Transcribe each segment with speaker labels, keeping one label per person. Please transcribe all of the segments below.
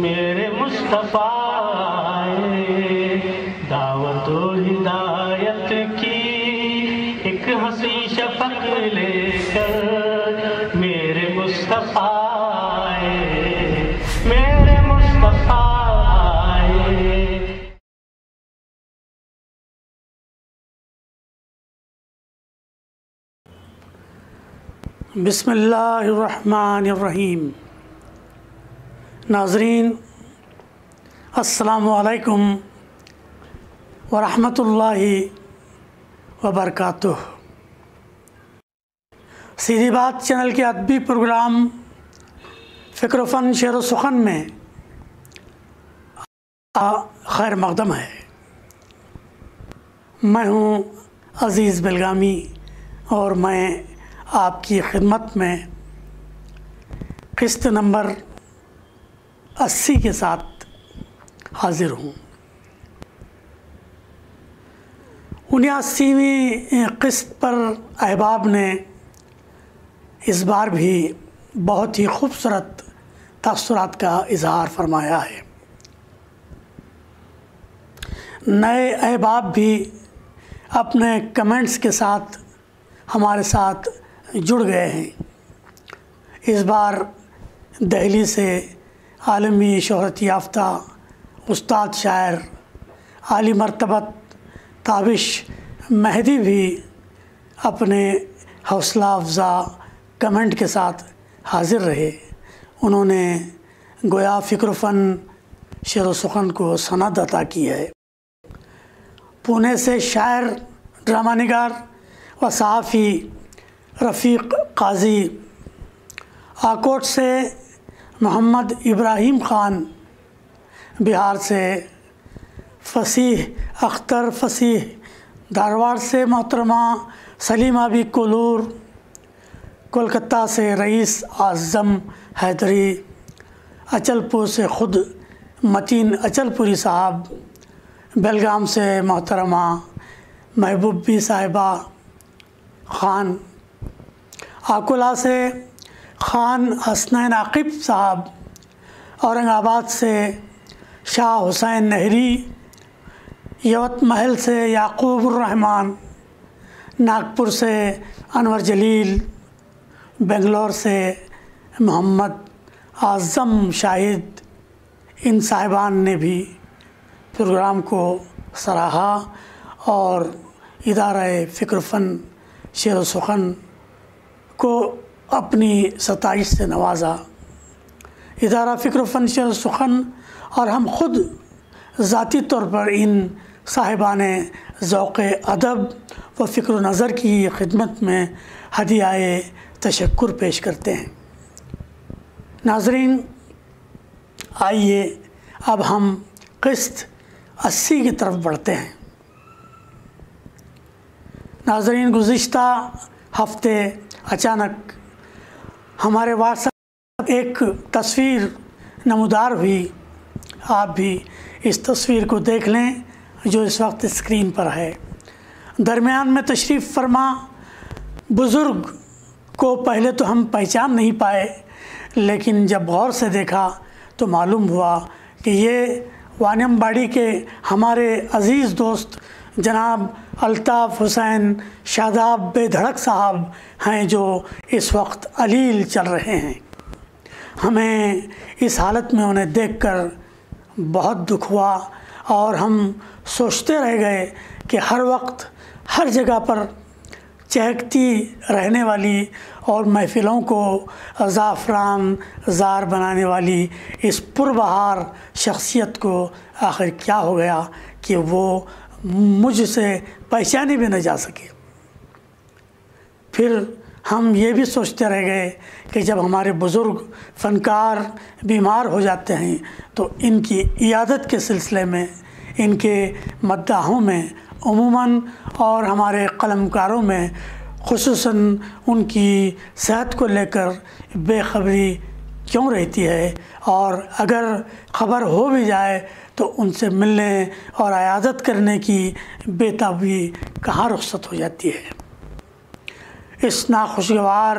Speaker 1: मेरे मुस्तफ़ा दावत हिदायत की एक हंसी शफक लेकर मेरे मुस्तफ़ा मेरे मुस्तफ़ा बिसमीम नाजरीन असलकम वरहमतुल्लाहि वबरकत सीधी बात चैनल के अदबी प्रोग्राम फ़िक्र फ़न शेर सुखन में खैर मकदम है मैं हूँ अज़ीज़ बेलगामी और मैं आपकी खिदमत में किस्त नंबर अस्सी के साथ हाजिर हूँ उन्यासीवीं किस्त पर अहबाब ने इस बार भी बहुत ही खूबसूरत तसरत का इजहार फरमाया है नए अहबाब भी अपने कमेंट्स के साथ हमारे साथ जुड़ गए हैं इस बार दहली से आलमी शहरत याफ्ता उस्ताद शायर आली मरतबत ताबिश मेहदी भी अपने हौसला अफजा कमेंट के साथ हाजिर रहे उन्होंने गोया फ़िक्र फ़न शेर सुखन को सनद अता की है पुणे से शायर ड्रामा नगार व सहाफ़ी रफ़ीक काजी आकोट से मोहम्मद इब्राहिम ख़ान बिहार से फसीह अख्तर फसीह धारवाड़ से मोहतरमा सलीमा बी कोलूर कोलकाता से रईस आज़म हैदरी अचलपुर से ख़ुद मतीन अचलपुरी साहब बेलगाम से मोहतरमा महबूबी साहिबा ख़ान आकुला से ख़ान हसनैन आकिब साहब औरंगाबाद से शाह हुसैन नहरी यवत महल से रहमान नागपुर से अनवर जलील बेंगलोर से मोहम्मद आज़म शाहिद इन साहिबान ने भी प्रोग्राम को सराहा और इदारा फिक्र फन शेर सुखन को अपनी सताइश से नवाजा इदारा फ़िक्र फन सुखन और हम ख़ुद ज़ाती तौर पर इन साहिबान ओक़ अदब व फ़िक्र नज़र की खिदमत में हदियाए तशक्र पेश करते हैं नाजरीन आइए अब हम किस्त अस्सी की तरफ बढ़ते हैं नाजरीन गुज्त हफ्ते अचानक हमारे व्हाट्सएप एक तस्वीर नमदार हुई आप भी इस तस्वीर को देख लें जो इस वक्त स्क्रीन पर है दरमियान में तशरीफ़ फरमा बुज़ुर्ग को पहले तो हम पहचान नहीं पाए लेकिन जब गौर से देखा तो मालूम हुआ कि ये वानम बाड़ी के हमारे अज़ीज़ दोस्त जनाब अल्ताफ़ हुसैन शादाब बेधड़क साहब हैं जो इस वक्त अलील चल रहे हैं हमें इस हालत में उन्हें देखकर बहुत दुख हुआ और हम सोचते रह गए कि हर वक्त हर जगह पर चहकती रहने वाली और महफ़िलों को ज़ाफ़रान ज़ार बनाने वाली इस पुरबहार शख्सियत को आखिर क्या हो गया कि वो मुझसे पहचानी भी नहीं जा सके फिर हम ये भी सोचते रह गए कि जब हमारे बुज़ुर्ग फनकार बीमार हो जाते हैं तो इनकी इयादत के सिलसिले में इनके मद्दाहों में उमूमन और हमारे कलमकारों में खसूस उनकी सेहत को लेकर बेखबरी क्यों रहती है और अगर खबर हो भी जाए तो उनसे मिलने और अयादत करने की बेताबी कहाँ रुख्सत हो जाती है इस नाखुशगवार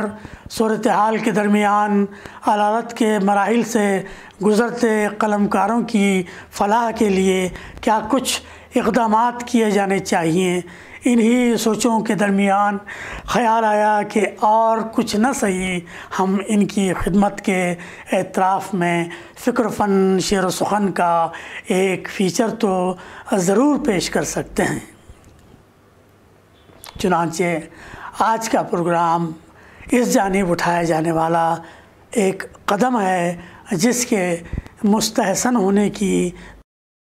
Speaker 1: सूरत हाल के दरमियान अलालत के मराहल से गुज़रते कलमकारों की फलाह के लिए क्या कुछ इकदाम किए जाने चाहिए इन्हीं सोचों के दरमियान ख्याल आया कि और कुछ न सही हम इनकी खिदमत के एतराफ़ में फ़िक्र फ़न शेर सुखन का एक फ़ीचर तो ज़रूर पेश कर सकते हैं चुनाचे आज का प्रोग्राम इस जानब उठाया जाने वाला एक कदम है जिसके मुस्तहसन होने की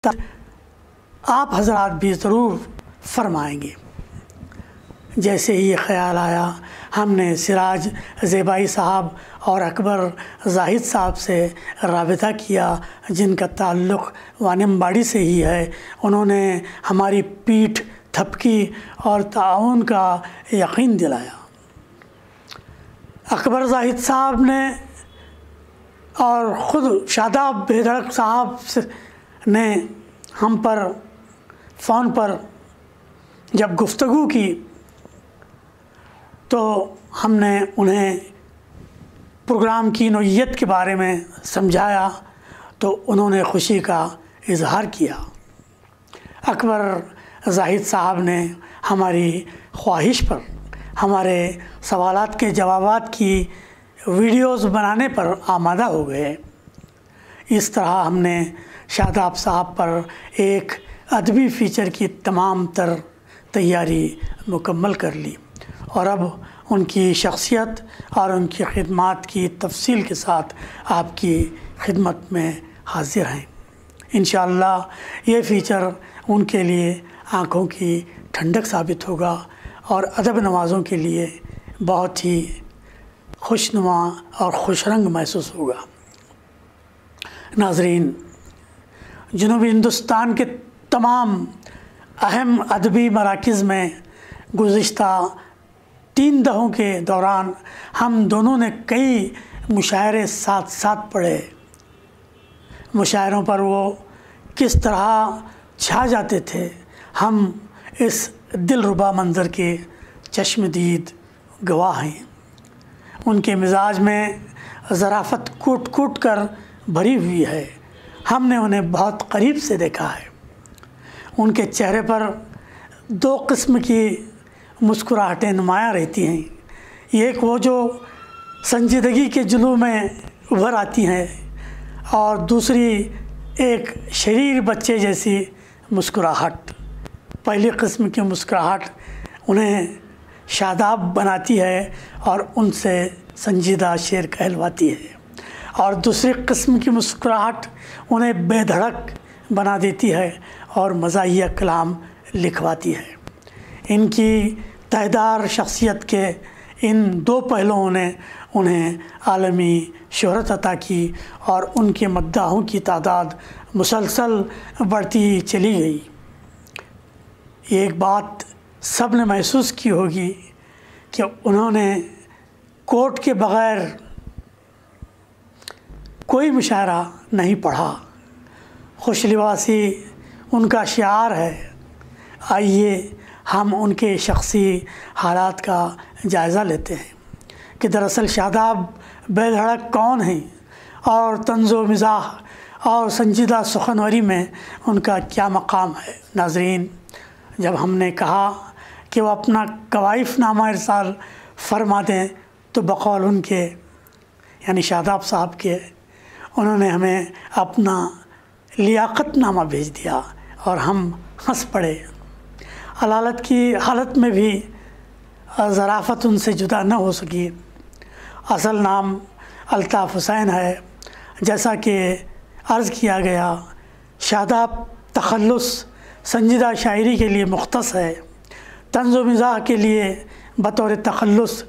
Speaker 1: आप हजरात भी ज़रूर फरमाएंगे जैसे ही ये ख्याल आया हमने सिराज ज़ेबाई साहब और अकबर जाहिद साहब से रबता किया जिनका ताल्लुक़ वानमबाड़ी से ही है उन्होंने हमारी पीठ थपकी और ताउन का यकीन दिलाया अकबर जाहिद साहब ने और ख़ुद शादाब बेधड़क साहब ने हम पर फ़ोन पर जब गुफ्तगु की तो हमने उन्हें प्रोग्राम की नोयत के बारे में समझाया तो उन्होंने खुशी का इजहार किया अकबर जाहिद साहब ने हमारी ख्वाहिश पर हमारे सवाल के जवाब की वीडियोस बनाने पर आमादा हो गए इस तरह हमने शादाब साहब पर एक अदबी फ़ीचर की तमाम तर तैयारी मुकम्मल कर ली और अब उनकी शख्सियत और उनकी खिदमत की तफसील के साथ आपकी खिदमत में हाजिर हैं इन ये फ़ीचर उनके लिए आँखों की ठंडक साबित होगा और अदब नवाज़ों के लिए बहुत ही खुशनुमा और खुश रंग महसूस होगा नाजरीन जनूबी हिंदुस्तान के तमाम अहम अदबी मराकज़ में गुज्त तीन दहों के दौरान हम दोनों ने कई मुशायरे साथ साथ पढ़े मुशायरों पर वो किस तरह छा जाते थे हम इस दिलरुबा मंज़र के चश्मदीद गवाह हैं उनके मिजाज में ज़राफ़त कूट कूट कर भरी हुई है हमने उन्हें बहुत करीब से देखा है उनके चेहरे पर दो किस्म की मुस्कुराहटें नुमाया रहती हैं एक वो जो संजीदगी के जुलू में उभर आती हैं और दूसरी एक शरीर बच्चे जैसी मुस्कुराहट पहली कस्म की मुस्कुराहट उन्हें शादाब बनाती है और उनसे संजीदा शेर कहलवाती है और दूसरी कस्म की मुस्कुराहट उन्हें बेधड़क बना देती है और मज़ाहिया कलाम लिखवाती है इनकी तयदार शख्सियत के इन दो पहलुओं ने उन्हें आलमी शहरत अता की और उनके मद्दाहों की तादाद मुसलसल बढ़ती चली गई एक बात सब ने महसूस की होगी कि उन्होंने कोर्ट के बग़ैर कोई मुशायरा नहीं पढ़ा खुश लिबासी उनका शार है आइए हम उनके शख्सी हालात का जायज़ा लेते हैं कि दरअसल शादाब बेधड़क कौन हैं और तंज मिजाह और संजीदा सुखनवरी में उनका क्या मकाम है नाजरीन जब हमने कहा कि वह अपना कवाइफ नामा इरसाल फरमा दें तो बकौल उनके यानी शादाब साहब के उन्होंने हमें अपना लियाकत नामा भेज दिया और हम हंस पड़े हलालत की हालत में भी ज़राफ़त उनसे जुदा न हो सकी असल नाम अल्ताफ़ हुसैन है जैसा कि अर्ज़ किया गया शादाब तखलस संजीदा शायरी के लिए मुख्त है तंज मज़ाह के लिए बतौर तखलस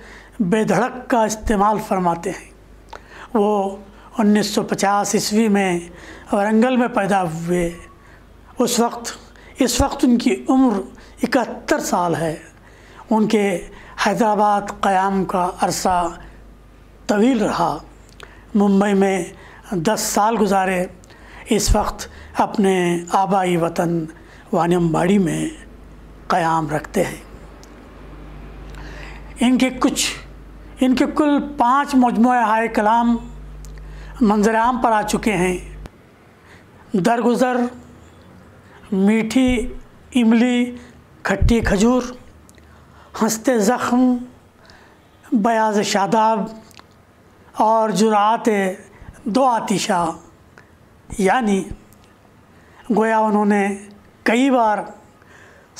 Speaker 1: बेधड़क का इस्तेमाल फरमाते हैं वो 1950 ईस्वी में वरंगल में पैदा हुए उस वक्त इस वक्त उनकी उम्र इकहत्तर साल है उनके हैदराबाद क़याम का अरसा तवील रहा मुंबई में दस साल गुजारे इस वक्त अपने आबाई वतन वानमबाड़ी में क़याम रखते हैं इनके कुछ इनके कुल पाँच मजमू हाय कलाम मंजराम पर आ चुके हैं दरगुजर मीठी इमली खट्टी खजूर हंसते ज़ख्म बयाज शादाब और जुरात दो आतिशा यानी गोया उन्होंने कई बार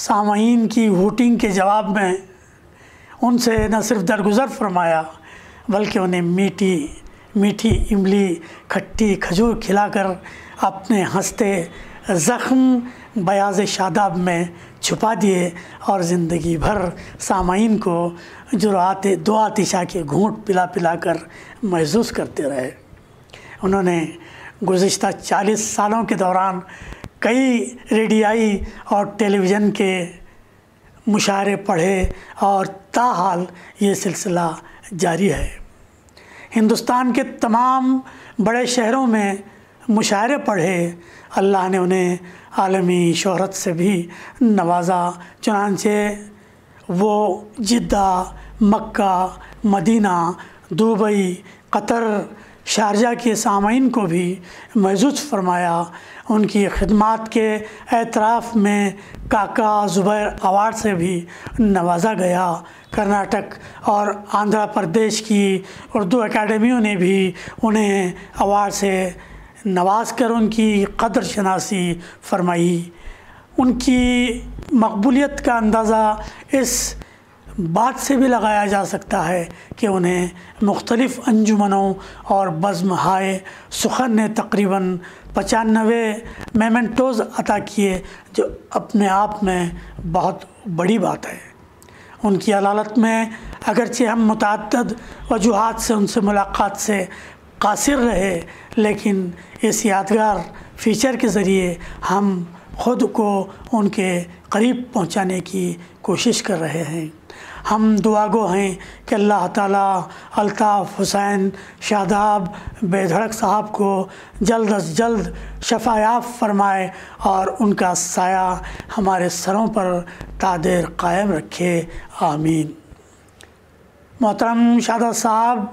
Speaker 1: सामीन की वोटिंग के जवाब में उनसे न सिर्फ दरगुजर फरमाया बल्कि उन्हें मीठी मीठी इमली खट्टी खजूर खिलाकर अपने हंसते ज़ख्म बयाज शादाब में छुपा दिए और ज़िंदगी भर सामाइन को जुरात दो आतिशा के घूट पिला पिला कर महसूस करते रहे उन्होंने गुज्त चालीस सालों के दौरान कई रेडियाई और टेलीविज़न के मुशारे पढ़े और ताहाल ये सिलसिला जारी है हिंदुस्तान के तमाम बड़े शहरों में मुशारे पढ़े अल्लाह ने उन्हें आलमी शहरत से भी नवाजा चुनानचे वो Jeddah Mecca Medina Dubai Qatar Sharjah के सामीन को भी महजूज फरमाया उनकी खदमात के एतराफ़ में काका ज़ुबैर अवार्ड से भी नवाजा गया कर्नाटक और आंध्र प्रदेश की उर्दू अकेडमियों ने भी उन्हें अवार्ड से नवाज कर उनकी कदर शनासी फरमाई उनकी मकबूलीत का अंदाज़ा इस बात से भी लगाया जा सकता है कि उन्हें मुख्तलफ़ अंजुमनों और बज़म हाय सुखन ने तकरीबन पचानवे मेमेंटोज़ अता किए जो अपने आप में बहुत बड़ी बात है उनकी अदालत में अगरचे हम मुतद वजूहत से उनसे मुलाकात से मुतासर रहे लेकिन इस यादगार फीचर के ज़रिए हम ख़ुद को उनके करीब पहुंचाने की कोशिश कर रहे हैं हम दुआगो हैं कि अल्लाह ताला अल्ताफ़ हुसैन शादाब बेधड़क साहब को जल्द अज जल्द शफायाब फरमाए और उनका साया हमारे सरों पर तादेर कायम रखे आमीन मोहतरम शादा साहब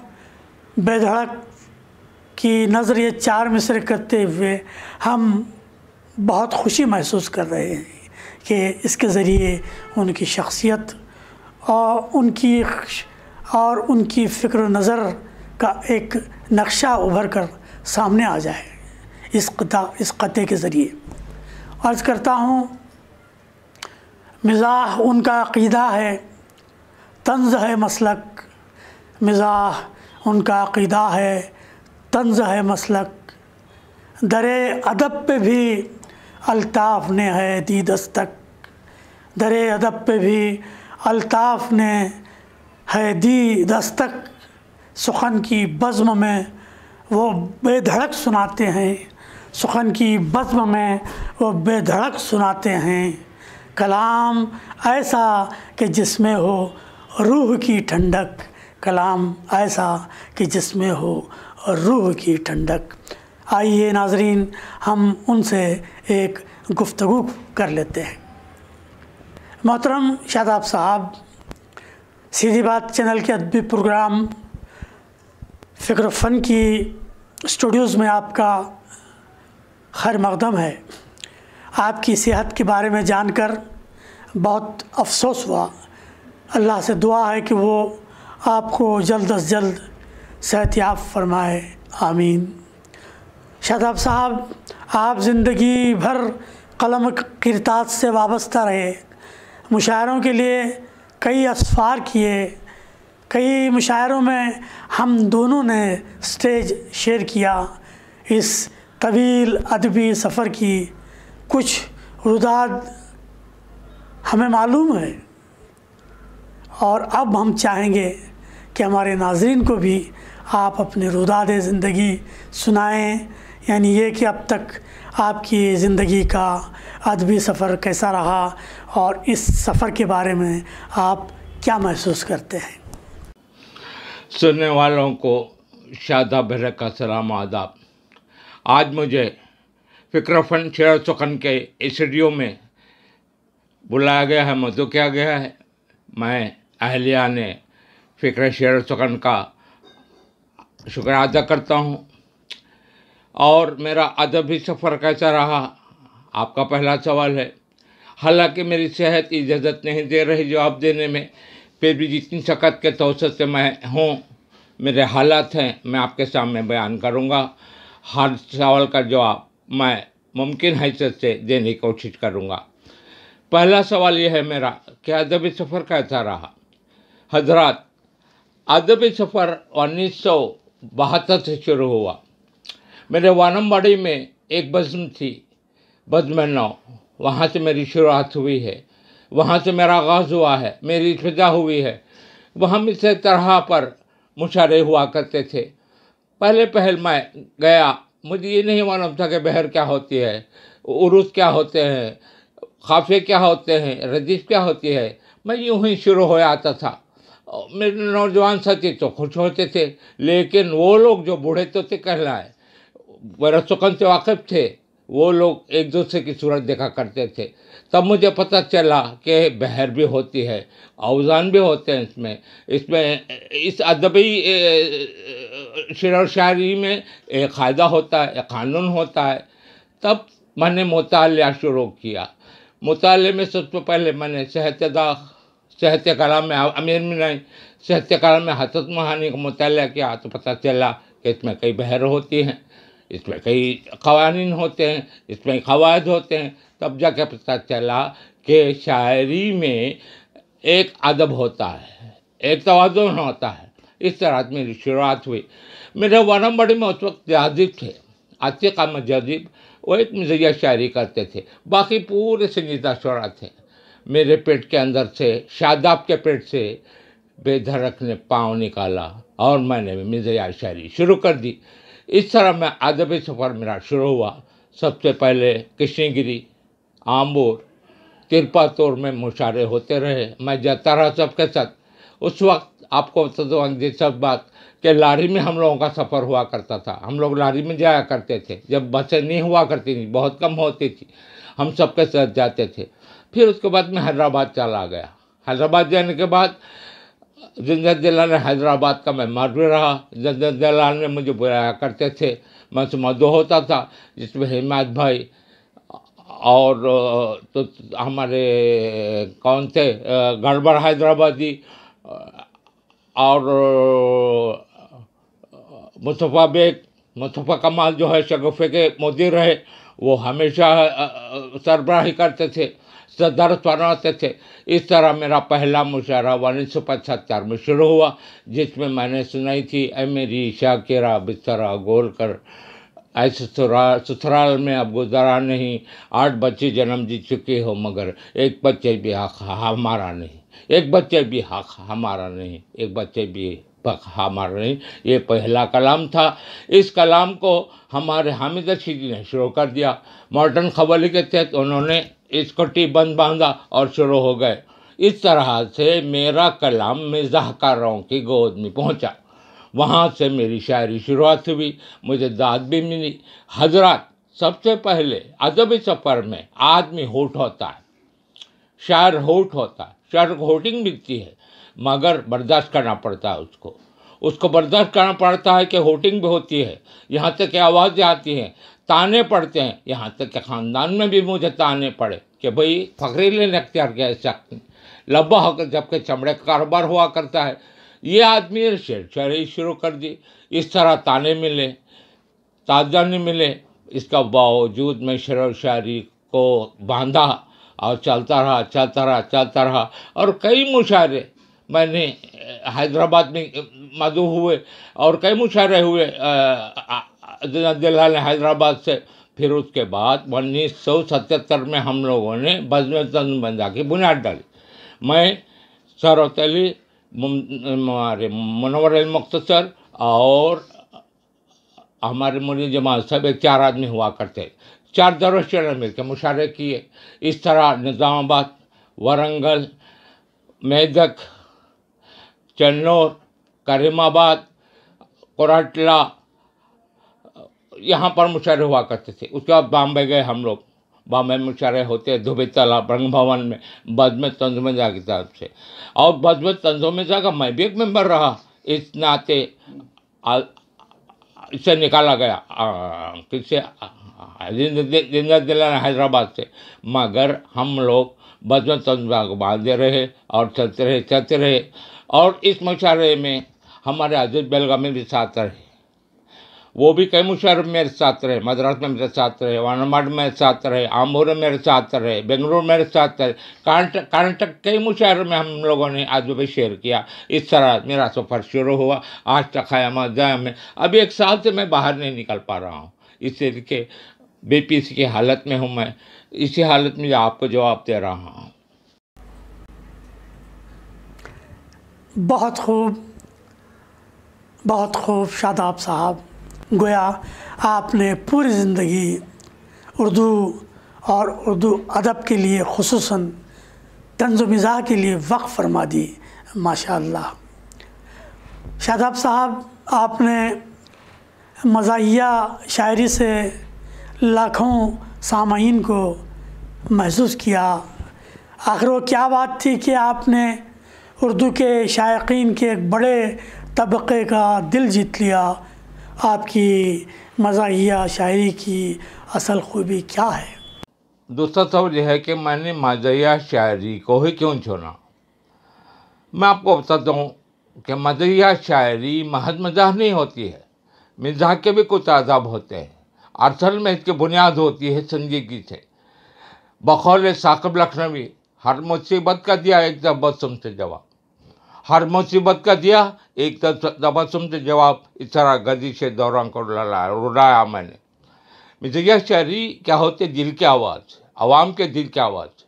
Speaker 1: बेधड़क की ये चार मिसरे करते हुए हम बहुत खुशी महसूस कर रहे हैं कि इसके ज़रिए उनकी शख्सियत और उनकी और उनकी फ़िक्र नज़र का एक नक्शा उभर कर सामने आ जाए इस इस क़ते के ज़रिए अर्ज़ करता हूँ मिज़ाह उनका अक़ीदा है तंज है मसलक मिज़ाह उनका अक़ीदा है तंज है मसलक दर अदब पे भी अलताफ़ ने है दी दस्तक दर अदब पे भी अलताफ़ ने है दी दस्तक सुखन की बज़म में वो बेधड़क सुनाते हैं सुखन की बज़म में वो बेधड़क सुनाते हैं कलाम ऐसा कि जिसमें हो रूह की ठंडक कलाम ऐसा कि जिसमें हो और रूह की ठंडक आइए नाजरीन हम उनसे एक गुफ्तगु कर लेते हैं मोहतरम शादाब साहब सीधी बात चैनल के अदबी प्रोग्राम फ़िक्र फ़न की स्टूडियोज़ में आपका खैर मकदम है आपकी सेहत के बारे में जानकर बहुत अफसोस हुआ अल्लाह से दुआ है कि वो आपको जल्द अज जल्द सहतियाब फरमाए आमीन शादाब साहब आप ज़िंदगी भर कलम किरताज से वाबस्ता रहे मुशायरों के लिए कई असफ़ार किए कई मुशायरों में हम दोनों ने स्टेज शेयर किया इस तवील अदबी सफ़र की कुछ रुदाद हमें मालूम है और अब हम चाहेंगे कि हमारे नाजरन को भी आप अपने रुदाद ज़िंदगी सुनाएं यानी ये कि अब तक आपकी ज़िंदगी का अदबी सफ़र कैसा रहा और इस सफ़र के बारे में आप क्या महसूस करते हैं
Speaker 2: सुनने वालों को शादा बरक का सलाम आदाब आज मुझे फ़िक्रफन शेर सुखन के स्टूडियो में बुलाया गया है मधु किया गया है मैं अहलिया ने फ़िक्र शेर सुखन का शुक्र अदा करता हूँ और मेरा अदबी सफ़र कैसा रहा आपका पहला सवाल है हालांकि मेरी सेहत इजाज़त नहीं दे रही जवाब देने में फिर भी जितनी शक्त के तोसत से मैं हूँ मेरे हालात हैं मैं आपके सामने बयान करूँगा हर सवाल का जवाब मैं मुमकिन हैसियत से देने की कोशिश करूँगा पहला सवाल यह है मेरा कि अदबी सफ़र कैसा रहा हजरात अदबी सफ़र उन्नीस सौ बहत्तर से शुरू हुआ मेरे वानमवाड़ी में एक बज्म थी बजम नौ वहाँ से मेरी शुरुआत हुई है वहाँ से मेरा आगाज़ हुआ है मेरी इब्तदा हुई है वह हम इस तरह पर मुशारे हुआ करते थे पहले पहल मैं गया मुझे ये नहीं मालूम था कि बहर क्या होती है उरुस क्या होते हैं खाफे क्या होते हैं रजिश क्या होती है मैं यूँ ही शुरू हो जाता था मेरे नौजवान साथी तो खुश होते थे लेकिन वो लोग जो बूढ़े तो थे कहलाए रसोकन से तो वाकिफ थे वो लोग एक दूसरे की सूरत देखा करते थे तब मुझे पता चला कि बहर भी होती है अवजान भी होते हैं इसमें इसमें इस अदबी शर और शायरी में एक क़ायदा होता है एक कानून होता है तब मैंने मुताल शुरू किया मुताले में सबसे पहले मैंने सहतदा कला में अमीर में नहीं कला में हसत महानी का मुताल किया तो पता चला कि इसमें कई बहर होती हैं इसमें कई कवानीन होते हैं इसमें कवायद होते हैं तब जाके पता चला कि शायरी में एक अदब होता है एक तोज़ुन होता है इस तरह मेरी शुरुआत हुई मेरे वनम बड़ी में उस वक्त जाजिब थे आतिक अहमद जाजिब वो एक मज़िया शायरी करते थे बाकी पूरे संगीता शुरा थे मेरे पेट के अंदर से शादाब के पेट से बेधड़क ने पाँव निकाला और मैंने मिजया शायरी शुरू कर दी इस तरह मैं अदबी सफ़र मेरा शुरू हुआ सबसे पहले कृष्णगिरी कृपा तिरपातोर में मुशारे होते रहे मैं जाता रहा सबके साथ उस वक्त आपको बता दो अंग्रेज सब बात कि लारी में हम लोगों का सफ़र हुआ करता था हम लोग लारी में जाया करते थे जब बसें नहीं हुआ करती थी बहुत कम होती थी हम सबके साथ जाते थे फिर उसके बाद मैं हैदराबाद चला गया हैदराबाद जाने के बाद जिंदत ने हैदराबाद का मेहमान भी रहा जिंदर जलाल ने मुझे बुलाया करते थे मैं सुबह दो होता था जिसमें हिमायत भाई और तो हमारे कौन थे गड़बड़ हैदराबादी और मुस्तफ़ा बेग मुस्तफ़ा कमाल जो है शगुफे के मोदी रहे वो हमेशा सरबराह करते थे सदर बनाते थे इस तरह मेरा पहला मुशारा उन्नीस सौ पचहत्तर में शुरू हुआ जिसमें मैंने सुनाई थी ए मेरी शाकिरा बिस्तरा गोल कर ऐसे ससुराल में अब गुजरा नहीं आठ बच्चे जन्म जी चुके हो मगर एक बच्चे भी हक हमारा नहीं एक बच्चे भी हक हमारा नहीं एक बच्चे भी हमारे ये पहला कलाम था इस कलाम को हमारे हामिद जी ने शुरू कर दिया मॉडर्न खबली के तहत उन्होंने इसको बंद बांधा और शुरू हो गए इस तरह से मेरा कलाम मिजाहकारों की गोद में पहुंचा वहाँ से मेरी शायरी शुरुआत हुई मुझे दाद भी मिली हजरत सबसे पहले अदबी सफ़र में आदमी होठ होता है शायर होठ होता है शायर होटिंग मिलती है मगर बर्दाश्त करना पड़ता है उसको उसको बर्दाश्त करना पड़ता है कि होटिंग भी होती है यहाँ तक कि आवाज़ें आती हैं ताने पड़ते हैं यहाँ तक कि ख़ानदान में भी मुझे ताने पड़े कि भाई फकरीले ने अख्तियार किया शख्स ने लब्बा होकर जबकि चमड़े का कारोबार हुआ करता है ये आदमी ने शेरशायरी शुरू कर दी इस तरह ताने मिले ताजाने मिले इसका बावजूद मैं शेर शायरी को बांधा और चलता रहा चलता रहा चलता रहा और कई मुशायरे मैंने हैदराबाद में मधु हुए और कई मुशारे हुए दिलाल हैदराबाद से फिर उसके बाद उन्नीस सौ सतहत्तर में हम लोगों ने बजम तन बंदा की बुनियाद डाली मैं सरोतली हमारे मनवर मुख्तसर और हमारे मुनी जमाल सब एक चार आदमी हुआ करते चार मिल मिलकर मुशारे किए इस तरह निज़ामाबाद वारंगल मेदक चन्नौर करीमाबाद कोराटला यहाँ पर मुशारे हुआ करते थे उसके बाद बॉम्बे गए हम लोग बॉम्बे में मुशारे होते धुबे तालाब रंग भवन में बदम तंजुमजा की तरफ से और बदम तंजुमजा का मैं भी एक मेम्बर रहा इस नाते इससे निकाला गया किससे जिंदा दिलाना हैदराबाद से मगर हम लोग बदम तंजुमा को बांधे रहे और चलते रहे चलते रहे और इस मुशारे में हमारे अजीत बेलगामी भी साथ रहे वो भी कई में मेरे साथ रहे मद्रास में मेरे साथ रहे वानामाड मेरे साथ रहे में मेरे साथ रहे बेंगलुरु मेरे साथ रहे कर्नाटक कर्नाटक कई मुशार में हम लोगों ने आज भी शेयर किया इस तरह मेरा सफ़र शुरू हुआ आज तक आया मजा में अभी एक साल से मैं बाहर नहीं निकल पा रहा हूँ इसलिए पी बेपीसी की हालत में हूँ मैं इसी हालत में आपको जवाब दे रहा हूँ
Speaker 1: बहुत खूब बहुत खूब शादाब साहब गोया आपने पूरी ज़िंदगी उर्दू और उर्दू अदब के लिए खसूस तंज मज़ाह के लिए वक्फ़ फरमा दी माशा शादाब साहब आपने मजाया शायरी से लाखों सामीन को महसूस किया आखिर वो क्या बात थी कि आपने उर्दू के शायकीन के एक बड़े तबक़े का दिल जीत लिया आपकी मजा शायरी की असल खूबी क्या है
Speaker 2: दूसरा सवाल यह है कि मैंने मजा शायरी को ही क्यों छोड़ा मैं आपको बताता हूँ कि मजा शायरी महज मजाक नहीं होती है मिजाक के भी कुछ आज़ाब होते हैं असल में इसकी बुनियाद होती है संजीदगी से बखौल साकब लखनवी हर मुसीबत का दिया एक जब सुन से जवाब हर मुसीबत का दिया एक तबसम से जवाब इस तरह गदी से दौरान को लड़ा रुलाया मैंने मिजिया शायरी क्या होते दिल की आवाज़ आवाम के दिल की आवाज़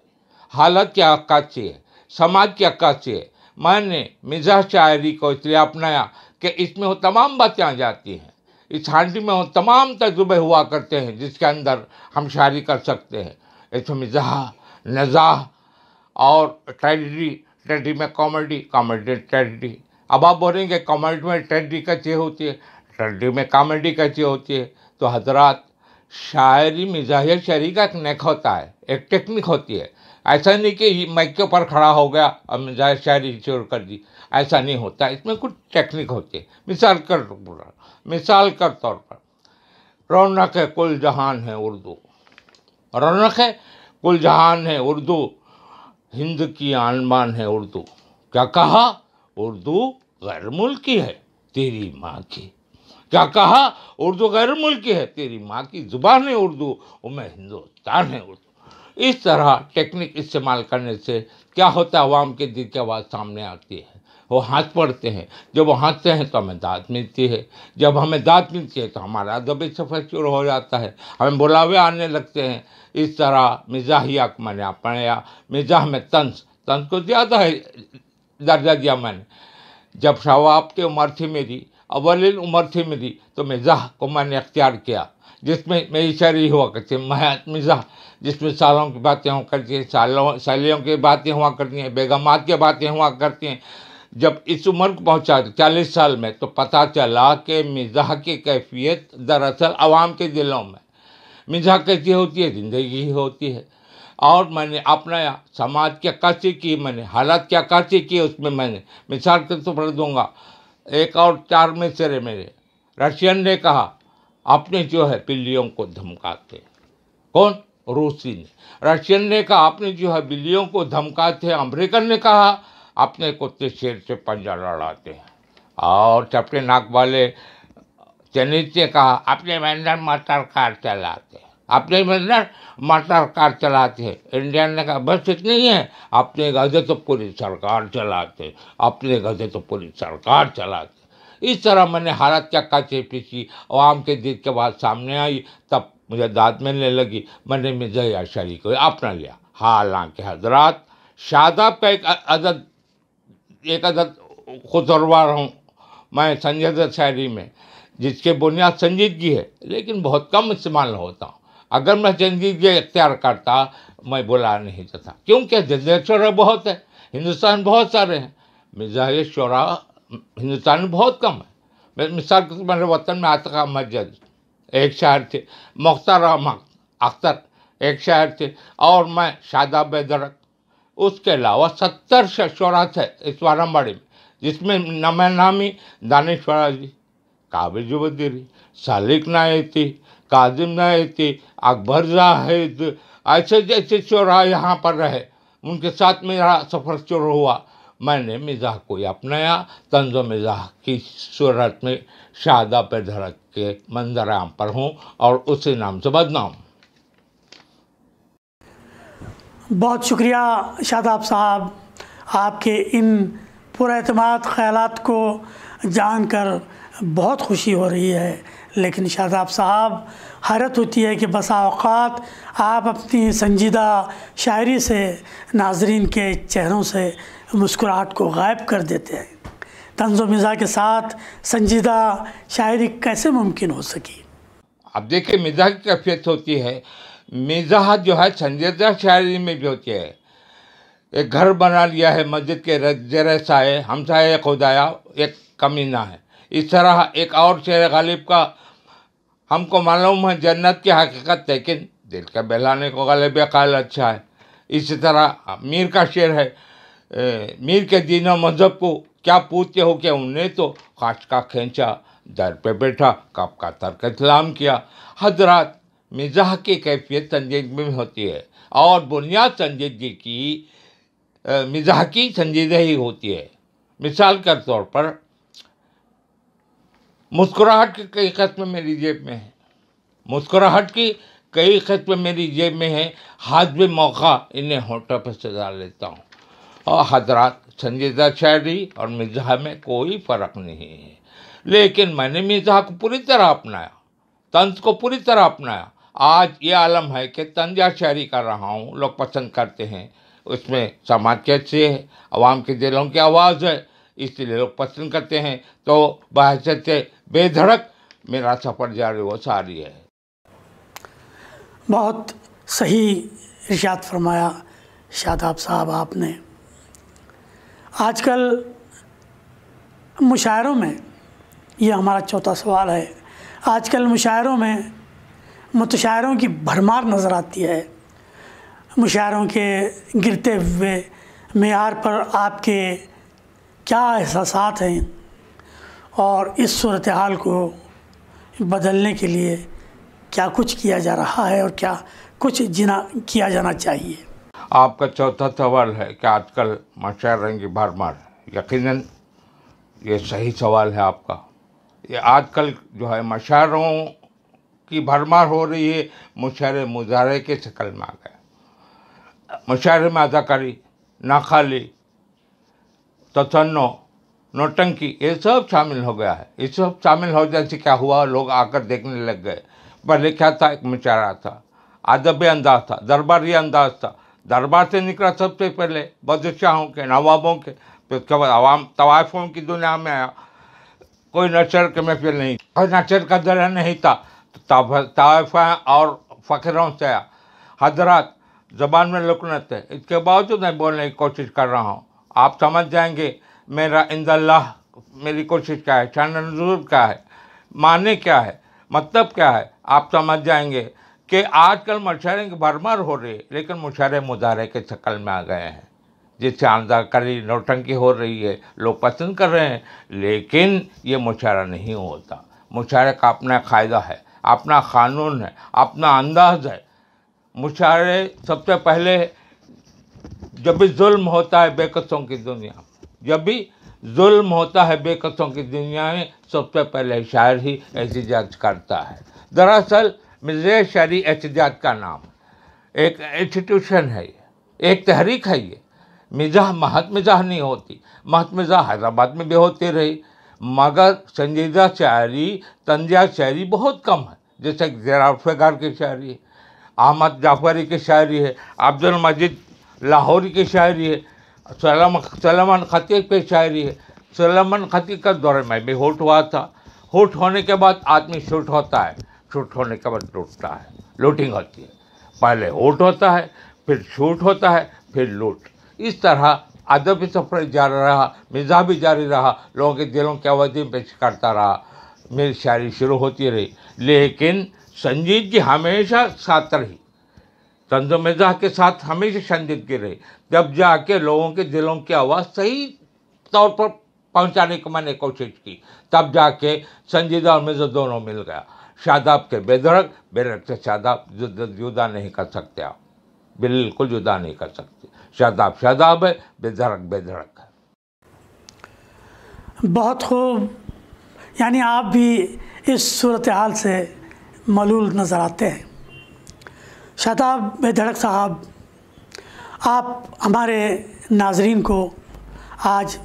Speaker 2: हालत की अक्कासी है समाज की अक्कासी है मैंने मिजा शायरी को इसलिए अपनाया कि इसमें वो तमाम बातें आ जाती हैं इस हांडी में वो तमाम तजुर्बे हुआ करते हैं जिसके अंदर हम शायरी कर सकते हैं इसमें मिजा नज़ाह और ट्रेजडी ट्रेडी में कॉमेडी कॉमेडी में ट्रेडी अब आप बोलेंगे कॉमेडी में ट्रेडी कैसे होती है ट्रेडी में कॉमेडी कैसे होती है तो हजरात शायरी जाहिर शायरी का एक नेक होता है एक टेक्निक होती है ऐसा नहीं कि माइक के ऊपर खड़ा हो गया और मिजाज शायरी शुरू कर दी ऐसा नहीं होता इसमें कुछ टेक्निक होती है मिसाल कर मिसाल के तौर पर रौनक है कुल जहान है उर्दू रौनक है कुल जहान है उर्दू हिंद की आनबान है उर्दू क्या कहा उर्दू गैर मुल्की है तेरी माँ की क्या कहा उर्दू गैर मुल्की है तेरी माँ की जुबान है उर्दू और मैं हिंदुस्तान है उर्दू इस तरह टेक्निक इस्तेमाल करने से क्या होता है आवाम के दिल की आवाज़ सामने आती है वो हाथ पड़ते हैं जब वो हाथते हैं तो हमें दाँत मिलती है जब हमें दाँत मिलती है तो हमारा दबे सफ़र शुरू हो जाता है हमें बुलावे आने लगते हैं इस तरह मिजाहिया मैंने अपनाया मिजाह में तंस तंस को ज़्यादा है दर्जा दिया मैंने जब शवाब की उम्र थी मेरी अवलिन उम्र थी मेरी तो मिजाह को मैंने अख्तियार किया जिसमें मेरी शायरी हुआ करती मैं मिजाह जिसमें सालों की बातें हुआ करती हैं सालों सालियों की बातें हुआ करती हैं बेगमात की बातें हुआ करती हैं जब इस उम्र को पहुँचा चालीस साल में तो पता चला कि मिजाह की कैफियत दरअसल आवाम के दिलों में मिजाह कैसी होती है ज़िंदगी ही होती है और मैंने अपना समाज की अक्सी की मैंने हालात की अक्सी की उसमें मैंने मिसाल के तौर दूंगा एक और चार में सिरे मेरे रशियन ने कहा अपने जो है पिल्लियों को धमकाते कौन रूसी ने रशियन ने कहा आपने जो है बिल्लियों को धमकाते हैं अमरीकन ने कहा अपने कुत्ते शेर से पंजा लड़ाते हैं और चपटे नाक वाले चाइनीज ने कहा अपने मंदर मटर कार चलाते हैं अपने मंदर मटर कार चलाते हैं इंडियन ने कहा बस इतनी ही है अपने गजे तो पूरी सरकार चलाते अपने गजे तो पूरी सरकार चलाते इस तरह मैंने हालत चक्का चेपी की आवाम के दिल के बाद सामने आई तब मुझे में मिलने लगी मैंने मिर्जा शरी को अपना लिया हालांकि हजरात शादाब का एक अदद एक अदद खुदरवार हूँ मैं संजय दत्त शायरी में जिसके बुनियाद संजीदगी है लेकिन बहुत कम इस्तेमाल होता हूँ अगर मैं संजीदगी इख्तियार करता मैं बुला नहीं देता क्योंकि जदीद शोरा बहुत है हिंदुस्तान बहुत सारे हैं मिर्जा शोरा हिंदुस्तान में बहुत कम है मिसाल के मेरे वतन में आता मस्जिद एक शायर थे मुख्तार रहमान अख्तर एक शायर थे और मैं शादा बेदरक उसके अलावा सत्तर शरा थे इस वारंबाड़ी में जिसमें नमे नामी दानेश्वरा जी काबिल बदीरी सालिक नायती काजिम नायती अकबर जाहिद ऐसे जैसे शोरा यहाँ पर रहे उनके साथ मेरा सफ़र शुरू हुआ मैंने मिजाक को अपनाया तंज मिजाक की सूरत में शादा पे धड़क के मंजर आम पर हूँ और उसी नाम से बदनाम
Speaker 1: बहुत शुक्रिया शादाब साहब आपके इन पुरातम ख्याल को जानकर बहुत खुशी हो रही है लेकिन शादाब साहब हैरत होती है कि बसा अवकात आप अपनी संजीदा शायरी से नाजरीन के चेहरों से मुस्कुराहट को गायब कर देते हैं तंज मिज़ा के साथ संजीदा शायरी
Speaker 2: कैसे मुमकिन हो सकी अब देखिए मिज़ा की कैफियत तो होती है मिजा जो है संजीदा शायरी में भी होती है एक घर बना लिया है मस्जिद के जर साए एक खुदाया एक कमीना है इस तरह एक और शेर गालिब का हमको मालूम है जन्नत की हकीकत लेकिन दिल का बहलाने को गालिब ख्याल अच्छा है इसी तरह मीर का शेर है मीर के दीना मजहब को क्या पूछते हो क्या उन्हें तो खाश का खेचा दर पे बैठा कप का तर्क इस्लाम किया हजरात मिजाह की कैफियत संजीदगी में होती है और बुनियाद संजीदगी की मिजाह की संजीदा ही होती है मिसाल के तौर पर मुस्कुराहट की कई कस्म मेरी जेब में है मुस्कुराहट की कई कस्म मेरी जेब में है हाथ में मौका इन्हें होटल पर सजा लेता हूँ और हजरत संजीदा शायरी और मिर्जा में कोई फ़र्क नहीं है लेकिन मैंने मिर्जा को पूरी तरह अपनाया तंज को पूरी तरह अपनाया आज ये आलम है कि तंजा शायरी कर रहा हूँ लोग पसंद करते हैं उसमें समाज के अच्छे है आवाम के दिलों की आवाज़ है इसलिए लोग पसंद करते हैं तो बहसत बेधड़क मेरा सफ़र जारी वो सारी है
Speaker 1: बहुत सही इर्शाद फरमाया शादाब साहब आपने आजकल मुशायरों में ये हमारा चौथा सवाल है आजकल मुशायरों में मुतशायरों की भरमार नज़र आती है मुशायरों के गिरते हुए मैार पर आपके क्या एहसास हैं और इस सूरत हाल को बदलने के लिए क्या कुछ किया जा रहा है और क्या कुछ जिना
Speaker 2: किया जाना चाहिए आपका चौथा सवाल है कि आजकल मशहर रहेंगी मार यकीन ये सही सवाल है आपका ये आजकल जो है मशारों की भरमार हो रही है मुशारे मुजारे के शक्ल में आ गए मुशारे में अदाकारी नाखाली तसन्नो नोटंकी ये सब शामिल हो गया है ये सब शामिल हो जाने से क्या हुआ लोग आकर देखने लग गए पहले क्या था एक मुशारा था अदबी अंदाज था दरबारी अंदाज था दरबार से निकला सबसे पहले बदशाहों के नवाबों के फिर उसके बाद आवाम तवायफों की दुनिया में आया कोई नचर के महफिल नहीं कोई नचर का दर नहीं था तो तवायफा और फ़करों से आया हजरात जबान में लुकनत है इसके बावजूद मैं बोलने की कोशिश कर रहा हूँ आप समझ जाएंगे मेरा इंदल्ला मेरी कोशिश क्या है शान का है माने क्या है मतलब क्या है आप समझ जाएंगे कि आजकल मुशारे भरमर हो रहे लेकिन मुशारे मुजाहरे के शक्ल में आ गए हैं जिससे करी नौटंकी हो रही है लोग पसंद कर रहे हैं लेकिन ये मुशारा नहीं होता मुशारे का अपना कायदा है अपना क़ानून है अपना अंदाज है मुशारे सबसे पहले जब भी जुल्म होता है बेकसों की दुनिया जब भी जुल्म होता है बेकसों की दुनिया में सबसे पहले शायर ही एहतजाज करता है दरअसल मिर्जा शरी एहतजाज का नाम एक इंस्टीट्यूशन है एक तहरीक है ये मिजाह महत मिजाह नहीं होती महत मिजाह हैदराबाद में भी होती रही मगर संजीदा शायरी तंजा शायरी बहुत कम है जैसे जराफार की शायरी है अहमद जाफरी की शायरी है अब्दुल मजीद लाहौरी की शायरी है सलम सलमान खतीक की शायरी है सलमान खतीक का दौरे में भी होट हुआ था होट होने के बाद आदमी शूट होता है छूट होने के बाद लूटता है लूटिंग होती है पहले होट होता है फिर छूट होता है फिर लूट इस तरह अदब भी सफर जारी रहा मिजा भी जारी रहा लोगों के दिलों की अवधि पेश करता रहा मेरी शायरी शुरू होती रही लेकिन संजीत जी हमेशा साथ रही तंज मिजा के साथ हमेशा संजीदगी रही जब जाके लोगों के दिलों की आवाज़ सही तौर पर पहुंचाने की मैंने कोशिश की तब जाके संजीदा और मिर्जा दोनों मिल गया शादाब के बेधड़क बेरक से शादाब जुदा नहीं कर सकते आप बिल्कुल जुदा नहीं कर सकते शादाब शादाब है बेधड़क बेधड़क है
Speaker 1: बहुत खूब यानी आप भी इस सूरत हाल से मलूल नज़र आते हैं शादाब बेधड़क साहब आप हमारे नाजरीन को आज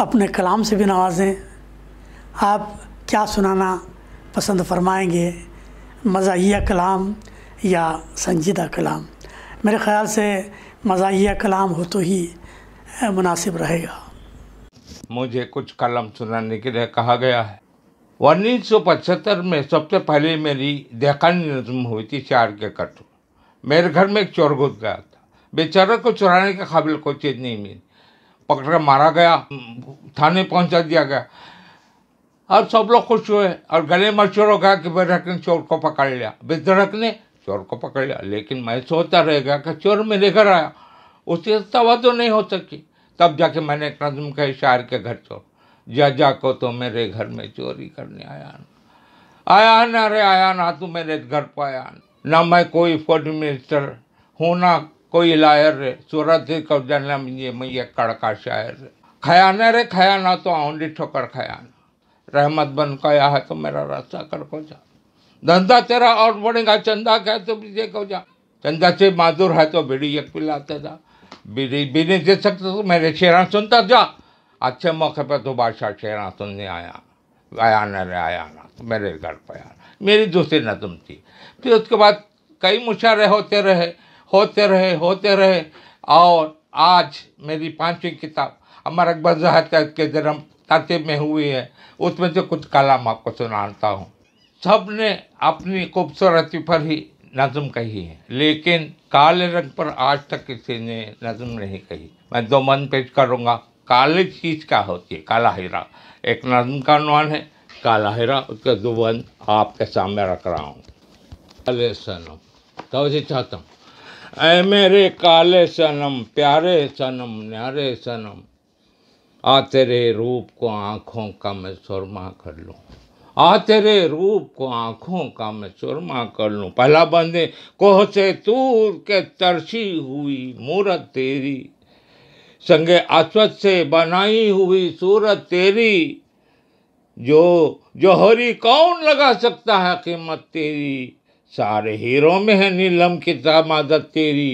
Speaker 1: अपने कलाम से भी नवाजें आप क्या सुनाना पसंद फरमाएंगे मज़ाहिया कलाम या संजीदा कलाम मेरे ख़्याल से मज़ाहिया कलाम हो तो ही मुनासिब रहेगा
Speaker 2: मुझे कुछ कलम सुनाने के लिए कहा गया है उन्नीस सौ पचहत्तर में सबसे पहले मेरी देखानी नज्म हुई थी चार के कट मेरे घर में एक चोर घुस गया था बेचारे को चुराने के काबिल कोई चीज़ नहीं मिली पकड़ कर मारा गया थाने पहुंचा दिया गया अब सब लोग खुश हुए और गले हो गया कि बेरहक ने चोर को पकड़ लिया बेदरहक ने चोर को पकड़ लिया लेकिन मैं सोचता गया कि चोर मेरे घर आया तवा तो नहीं हो सकी तब जाके मैंने कदम कहे शायर के घर चोर जा जा को तो मेरे घर में चोरी करने आया आया ना रे आया ना तू मेरे घर पर आया ना मैं कोई फॉरन मिनिस्टर हूँ ना कोई लायर रे सूरत कब जाना मैं ये कड़का शायर रे खया ना रे खया ना तो आउंडी ठोकर खया ना रहमत बन गया है तो मेरा रास्ता कर को जा धंधा तेरा और बढ़ेगा चंदा क्या तो विजय को जा चंदा से माधुर है तो बीड़ी एक पिलाते जा बीड़ी बीड़ी दे सकते तो मेरे शेरा सुनता जा अच्छे मौके पर तो बादशाह शेरा सुनने आया आया न रे आया ना तो मेरे घर पर आना मेरी दूसरी नदम थी फिर उसके बाद कई मुशारे होते रहे होते रहे होते रहे और आज मेरी पांचवी किताब अमर अकबर जहा के जन्म ताकि में हुई है उसमें से कुछ कलाम आपको सुनाता हूँ सब ने अपनी खूबसूरती पर ही नज़म कही है लेकिन काले रंग पर आज तक किसी ने नज़म नहीं कही मैं दो मन पेश करूँगा काले चीज़ क्या होती है काला हीरा एक नज़म का अनुमान है काला हीरा उसका मन आपके सामने रख रहा हूँ काले सनम तोजी चाहता हूँ ऐ मेरे काले सनम प्यारे सनम न्यारे सनम आ तेरे रूप को आँखों का मैं सुरमा कर लूँ आते तेरे रूप को आँखों का मैं सुरमा कर लूँ पहला बंदे कोह से तूर के तरसी हुई मूरत तेरी संगे अश्वत से बनाई हुई सूरत तेरी जो जोहरी कौन लगा सकता है कीमत तेरी सारे हीरो में है नीलम की दामादत तेरी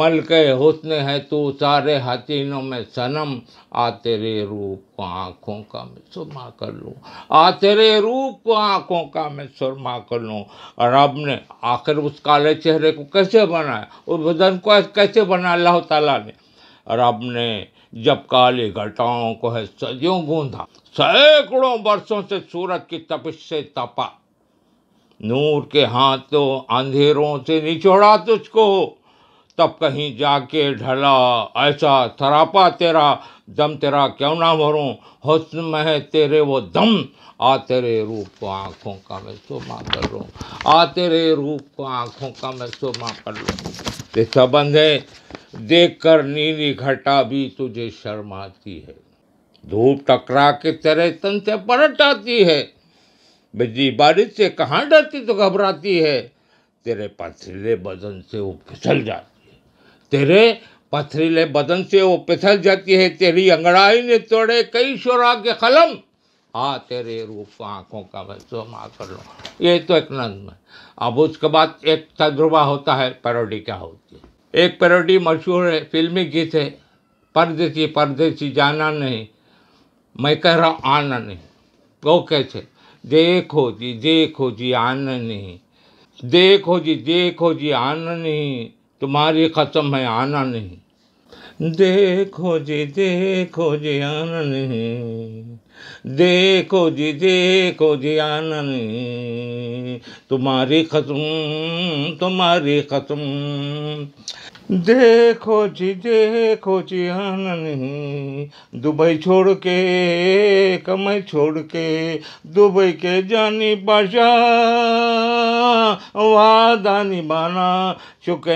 Speaker 2: मल के हुस्न है तू सारे हसीनों में सनम आ तेरे रूप को आँखों का मैं सुरमा कर लूँ आ तेरे रूप को आँखों का मैं सुरमा कर लूँ और रब ने आखिर उस काले चेहरे को कैसे बनाया उस बदन को कैसे बनाया अल्लाह ताला ने रब ने जब काले घटाओं को है सदियों गूंधा सैकड़ों वर्षों से सूरज की तपिश से तपा नूर के हाथों अंधेरों से निचोड़ा तुझको तब कहीं जाके ढला ऐसा थरापा तेरा दम तेरा क्यों ना भरूँ हुस्न में है तेरे वो दम आ तेरे रूप को आँखों का मैं सोमा कर लूँ आ तेरे रूप को आँखों का मैं सोमा कर लूँ ये संबंध है देख कर नीली घटा भी तुझे शर्माती है धूप टकरा के तेरे तन से पलट आती है बिजली बारिश से कहाँ डरती तो घबराती है तेरे पथरीले बदन से वो फिसल जाती है तेरे पथरीले बदन से वो फिसल जाती है तेरी अंगड़ाई ने तोड़े कई शोरा के कलम आ तेरे रूप आंखों का मैं सोमा कर लो ये तो एक नंद में अब उसके बाद एक तजुर्बा होता है पैरोडी क्या होती है एक पैरोडी मशहूर है फिल्मी गीत है परदेसी परदेसी जाना नहीं मैं कह रहा हूँ आना नहीं वो कैसे देखो जी देखो जी आननी देखो जी देखो जी आननी तुम्हारी कसम है आना नहीं देखो जी देखो जी आननी देखो जी देखो जी आननी तुम्हारी कसम तुम्हारी कसम देखो जी देखो जी आना दुबई छोड़ के कमई छोड़ के दुबई के जानी बादशाह वादा निभाना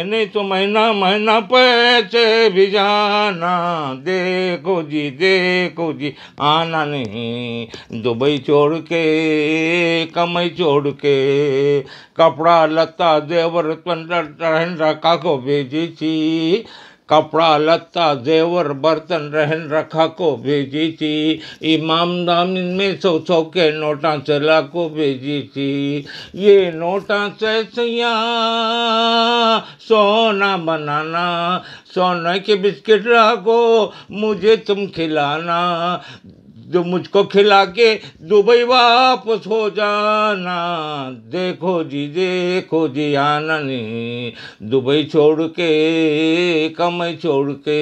Speaker 2: नहीं तो महीना महीना पैसे भी जाना देखो जी देखो जी आना नहीं दुबई छोड़ के कमई छोड़ के कपड़ा लता देवर टहन रखा को भेजी थी कपड़ा लत्ता जेवर बर्तन रहन रखा को भेजी थी इमाम दाम इनमें सौ सौ के नोटा चला को भेजी थी ये नोटा से सोना बनाना सोना के बिस्किट रखो मुझे तुम खिलाना जो मुझको खिला के दुबई वापस हो जाना देखो जी देखो जी आना नहीं दुबई छोड़ के कमाई छोड़ के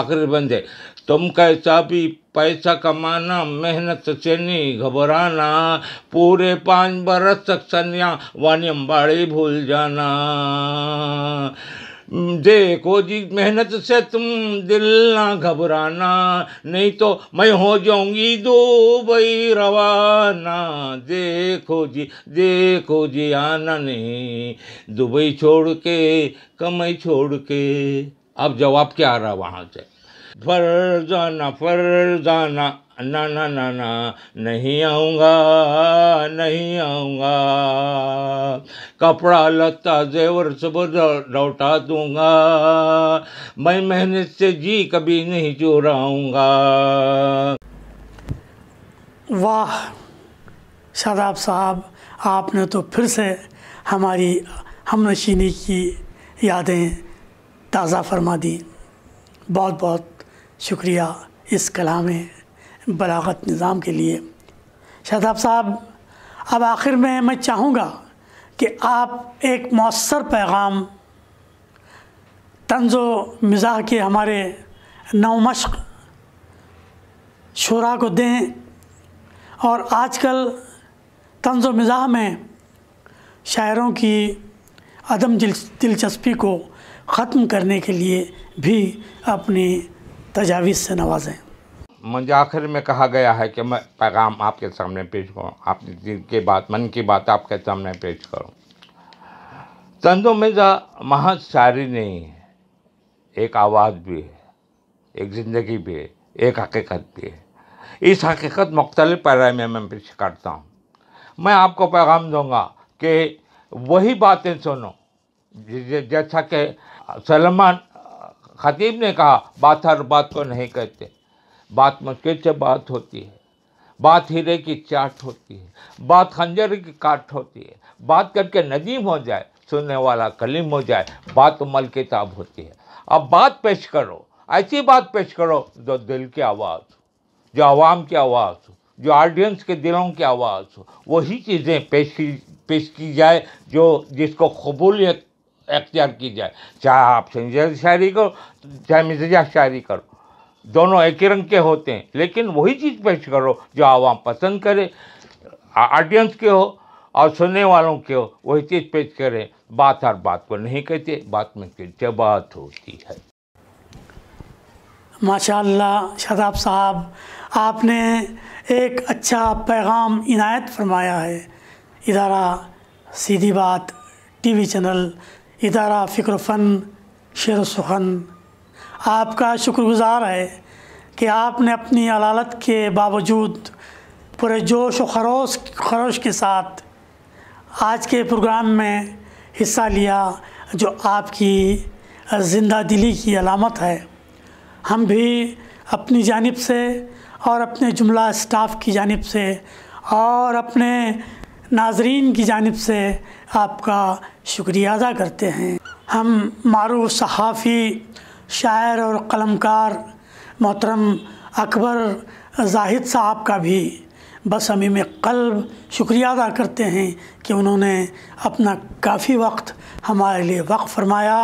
Speaker 2: आखिर बंदे तुम कैसा भी पैसा कमाना मेहनत से नहीं घबराना पूरे पाँच बरस तक सन्या वाणी अम्बाड़ी भूल जाना देखो जी मेहनत से तुम दिल ना घबराना नहीं तो मैं हो जाऊंगी दो दुबई रवाना देखो जी देखो जी आना नहीं दुबई छोड़ के कमई छोड़ के अब जवाब क्या आ रहा वहाँ से फरजाना फरजाना ना ना ना ना नहीं आऊँगा नहीं आऊँगा कपड़ा लत्ता जेवर सब लौटा दूंगा मैं मेहनत से जी कभी नहीं चोराऊँगा
Speaker 1: वाह शादाब साहब आपने तो फिर से हमारी हम नशीनी की यादें ताज़ा फरमा दी बहुत बहुत शुक्रिया इस कलाम बलागत निज़ाम के लिए शादाब साहब अब आखिर में मैं चाहूँगा कि आप एक मौसर पैगाम तंज मिज़ाह के हमारे नवमश्क शुरा को दें और आजकल तंज मिज़ाह में शायरों की अदम दिलचस्पी को ख़त्म करने के लिए भी अपनी तजावीज़ से नवाजें
Speaker 2: मुझे आखिर में कहा गया है कि मैं पैगाम आपके सामने पेश करूँ आपने दिल की बात मन की बात आपके सामने पेश करूँ तंजो मिर्ज़ा महज शायरी नहीं है एक आवाज़ भी है एक ज़िंदगी भी है एक हकीकत भी है इस हकीकत मुख्तलि पैरा में मैं पेश करता हूँ मैं आपको पैगाम दूँगा कि वही बातें सुनो जैसा कि सलमान खतीब ने कहा बात हर बात को नहीं कहते बात मुश्किल से बात होती है बात हीरे की चाट होती है बात खंजर की काट होती है बात करके नदीम हो जाए सुनने वाला कलीम हो जाए बात मल किताब होती है अब बात पेश करो ऐसी बात पेश करो जो दिल की आवाज़ हो जो आवाम की आवाज़ हो जो ऑडियंस के दिलों की आवाज़ हो वही चीज़ें पेश की पेश की जाए जो जिसको कबूलियत अख्तियार की जाए चाहे आप संजय शायरी करो चाहे मिर्जा शायरी करो दोनों एक ही रंग के होते हैं लेकिन वही चीज़ पेश करो जो आवाम पसंद करे ऑडियंस के हो और सुनने वालों के हो वही चीज़ पेश करें बात हर बात को नहीं कहते बात में कहते बात होती है
Speaker 1: माशाल्लाह शदाब साहब आपने एक अच्छा पैगाम इनायत फरमाया है इधारा सीधी बात टीवी चैनल इदारा फ़िक्र फ़न शेर सुखन आपका शुक्रगुज़ार है कि आपने अपनी अलालत के बावजूद पूरे जोश व खरोश खरोश के साथ आज के प्रोग्राम में हिस्सा लिया जो आपकी ज़िंदा दिली की अलामत है हम भी अपनी जानब से और अपने जुमला स्टाफ की जानब से और अपने नाजरीन की जानब से आपका शुक्रिया अदा करते हैं हम मारूफ सहाफ़ी शायर और कलमकार मोहतरम अकबर जाहिद साहब का भी बस हम कल्ब शुक्रिया अदा करते हैं कि उन्होंने अपना काफ़ी वक्त हमारे लिए वक्फ़ फरमाया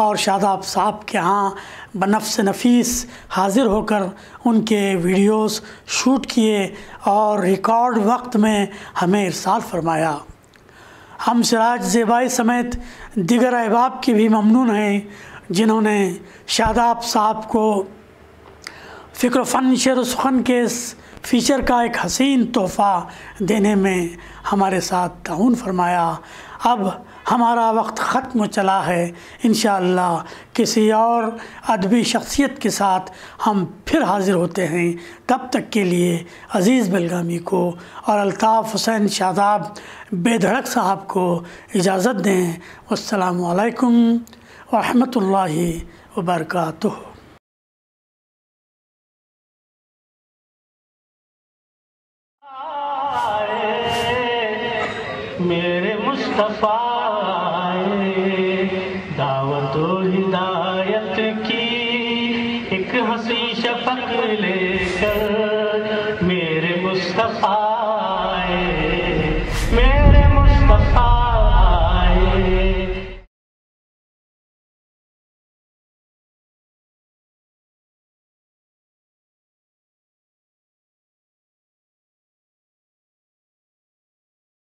Speaker 1: और शादाब साहब के यहाँ से नफीस हाज़िर होकर उनके वीडियोस शूट किए और रिकॉर्ड वक्त में हमें इरसाल फरमाया हम सिराज जेबाई समेत दिगर अहबाब के भी ममनून हैं जिन्होंने शादाब साहब को फ़िक्र फ़न शेर सुखन के फ़ीचर का एक हसीन तोहफ़ा देने में हमारे साथ ताउन फरमाया अब हमारा वक्त ख़त्म चला है इन किसी और अदबी शख्सियत के साथ हम फिर हाज़िर होते हैं तब तक के लिए अज़ीज़ बेलगामी को और अलताफ़ हुसैन शादाब बेधड़क साहब को इजाज़त दें असलकम वरहमल वर्का